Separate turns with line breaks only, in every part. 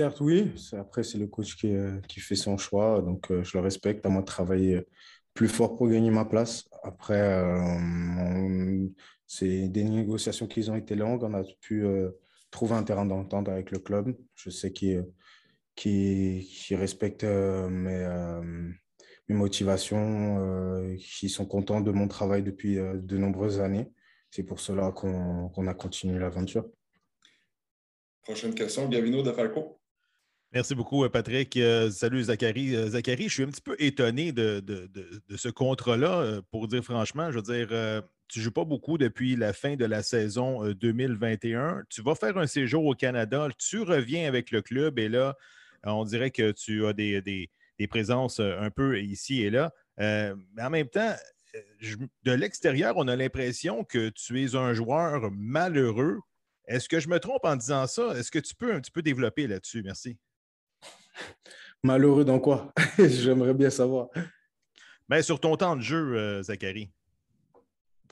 Certes, oui. Après, c'est le coach qui, euh, qui, fait son choix. Donc, euh, je le respecte. À moi de travailler plus fort pour gagner ma place. Après, euh, c'est des négociations qui ont été longues. On a pu trouver un terrain d'entente avec le club. Je sais qu'ils qui, respecte mes, mes, motivations, qu'ils sont contents de mon travail depuis de nombreuses années. C'est pour cela qu'on a continué l'aventure. Prochaine question, Gavino de Falco.
Merci beaucoup, euh, Patrick. Euh, salut, Zachary. Euh, Zachary, je suis un petit peu étonné de, ce contrat-là, pour dire franchement. Je veux dire, tu ne joues pas beaucoup depuis la fin de la saison 2021. Tu vas faire un séjour au Canada, tu reviens avec le club et là, on dirait que tu as des, présences un peu ici et là. mais en même temps, de l'extérieur, on a l'impression que tu es un joueur malheureux. Est-ce que je me trompe en disant ça? Est-ce que tu peux un petit peu développer là-dessus? Merci. Malheureux dans quoi J'aimerais bien savoir. Mais sur ton temps de jeu, euh, Zachary.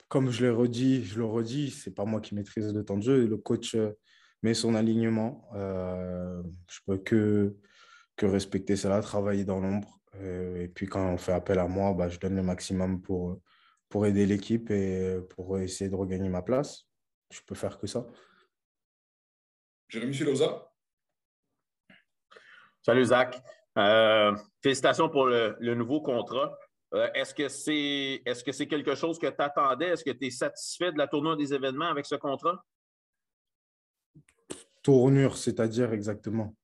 Comme je l'ai redit, je le redis, c'est pas moi qui maîtrise le temps de jeu. Le coach euh, met son alignement. Euh, je peux que, que respecter cela, travailler dans l'ombre. et puis quand on fait appel à moi, bah, je donne le maximum pour, pour aider l'équipe et pour essayer de regagner ma place. Je peux faire que ça.
Jérémy Filosa Salut Zach. Euh, félicitations pour le, nouveau contrat. Euh, est-ce que c'est est-ce que c'est quelque chose que tu attendais? Est-ce que tu es satisfait de la tournure des événements avec ce contrat?
Tournure, c'est-à-dire exactement.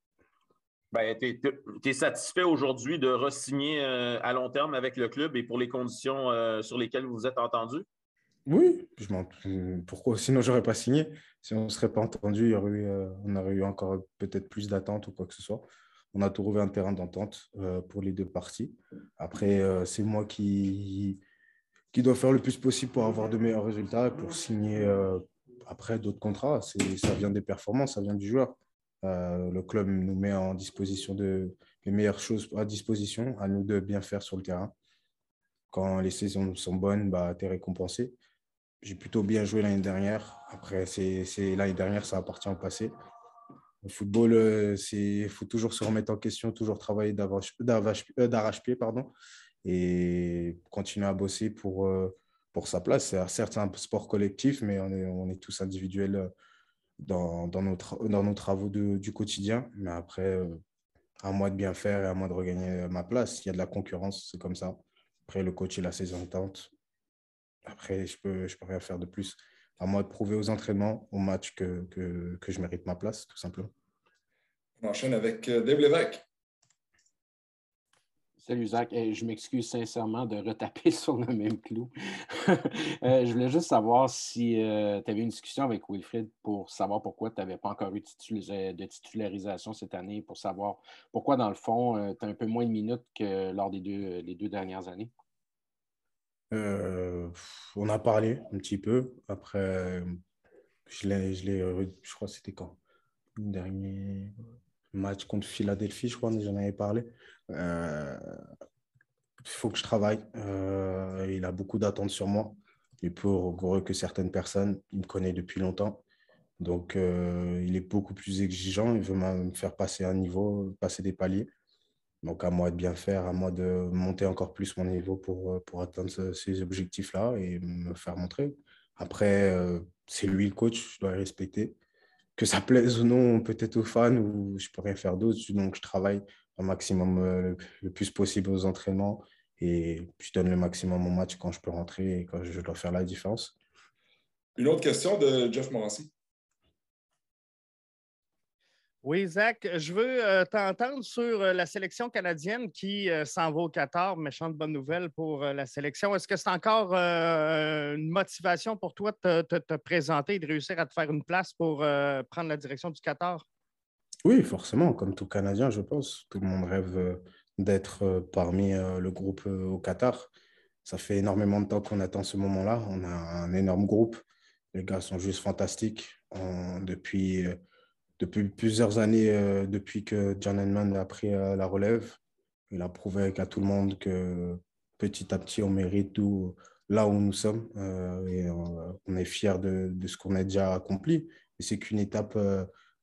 Ben, tu es, satisfait aujourd'hui de re-signer euh, à long terme avec le club et pour les conditions sur lesquelles vous vous êtes entendu?
Oui, je pourquoi sinon j'aurais pas signé. Si on ne serait pas entendu, on aurait eu encore peut-être plus d'attentes ou quoi que ce soit on a trouvé un terrain d'entente euh, pour les deux parties. Après, euh, c'est moi qui, qui dois faire le plus possible pour avoir de meilleurs résultats et pour signer euh, après d'autres contrats. Ça vient des performances, ça vient du joueur. le club nous met en disposition de les meilleures choses à disposition, à nous de bien faire sur le terrain. Quand les saisons sont bonnes, bah, tu es récompensé. J'ai plutôt bien joué l'année dernière. Après, c'est l'année dernière, ça appartient au passé. Le football, il euh, faut toujours se remettre en question, toujours travailler d'arrache-pied, euh, pardon, et continuer à bosser pour, euh, pour sa place. C'est un sport collectif, mais on est, tous individuels dans, dans, nos, dans nos travaux du quotidien. Mais après, à moi de bien faire et à moi de regagner ma place. Il y a de la concurrence, c'est comme ça. Après, le coach, il a ses ententes. Après, je peux, je peux rien faire de plus à moi de prouver aux entraînements, au match que, je mérite ma place, tout simplement. On
enchaîne avec euh, Dave Lévesque.
Salut Zach, je m'excuse sincèrement de retaper sur le même clou. Euh, je voulais juste savoir si euh, tu avais une discussion avec Wilfred pour savoir pourquoi tu n'avais pas encore eu de titularisation cette année, pour savoir pourquoi dans le fond tu as un peu moins de minutes que lors des deux, les deux dernières années. Euh, on a parlé un petit peu. Après, je l'ai, je, euh, je crois que c'était quand Le dernier match contre Philadelphie, je crois, j'en avais parlé. Euh, il faut que je travaille. il a beaucoup d'attentes sur moi. Et pour heureux que certaines personnes. Il me connaît depuis longtemps. Donc, il est beaucoup plus exigeant. Il veut me faire passer un niveau, passer des paliers. Donc à moi de bien faire, à moi de monter encore plus mon niveau pour, euh, pour atteindre ces objectifs-là et me faire montrer. Après, euh, c'est lui le coach, je dois le respecter. Que ça plaise ou non, peut-être aux fans, ou je peux rien faire d'autre. Donc je travaille au maximum euh, le, le, plus possible aux entraînements et je donne le maximum au match quand je peux rentrer et quand je dois faire la différence.
Une autre question de Jeff Morancy. Oui, Zach, je veux euh, t'entendre sur euh, la sélection canadienne qui euh, s'en va au Qatar. Méchante bonne nouvelle pour la sélection. Est-ce que c'est encore une motivation pour toi de te, présenter et de réussir à te faire une place pour prendre la direction du Qatar?
Oui, forcément, comme tout Canadien, je pense. Tout le monde rêve d'être parmi le groupe au Qatar. Ça fait énormément de temps qu'on attend ce moment-là. On a un énorme groupe. Les gars sont juste fantastiques. depuis depuis plusieurs années, euh, depuis que John Henman a pris euh, la relève, il a prouvé à tout le monde que petit à petit, on mérite tout là où nous sommes. Euh, on est fiers de, ce qu'on a déjà accompli. Et c'est qu'une étape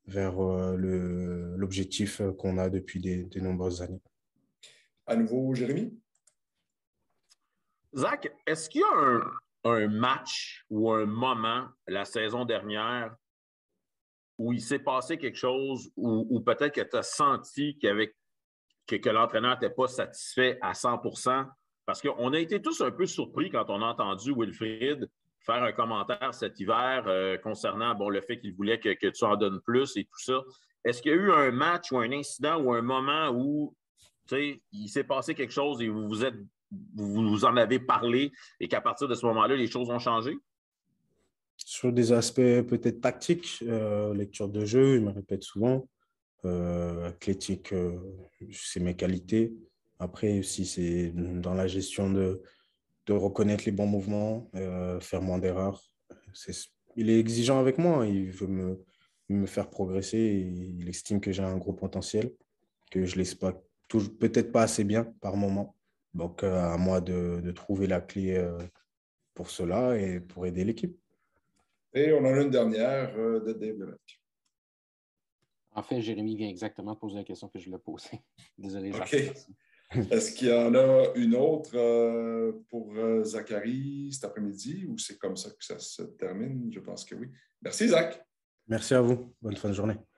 vers l'objectif qu'on a depuis de, nombreuses années. À nouveau, Jérémy?
Zach, est-ce qu'il y a un match ou un moment la saison dernière où il s'est passé quelque chose, ou peut-être que tu as senti que, l'entraîneur n'était pas satisfait à 100 parce qu'on a été tous un peu surpris quand on a entendu Wilfried faire un commentaire cet hiver euh, concernant bon, le fait qu'il voulait que, tu en donnes plus et tout ça. Est-ce qu'il y a eu un match ou un incident ou un moment où il s'est passé quelque chose et vous vous, êtes, vous, vous en avez parlé et qu'à partir de ce moment-là, les choses ont changé?
Sur des aspects peut-être tactiques, euh, lecture de jeu, il me répète souvent. Euh, athlétique, euh, c'est mes qualités. Après, si c'est dans la gestion de, de reconnaître les bons mouvements, faire moins d'erreurs. il est exigeant avec moi, il veut me, me faire progresser. Il estime que j'ai un gros potentiel, que je ne laisse peut-être pas assez bien par moment. Donc, à moi de trouver la clé pour cela et pour aider l'équipe.
Et on en a une dernière euh, de Dave
En fait, Jérémy vient exactement poser la question que je voulais poser. Désolé, Jacques. Est-ce qu'il y en
a une autre euh, pour euh, Zachary cet après-midi ou c'est comme ça que ça se termine? Je pense que oui. Merci, Zach.
Merci à vous. Bonne fin de journée.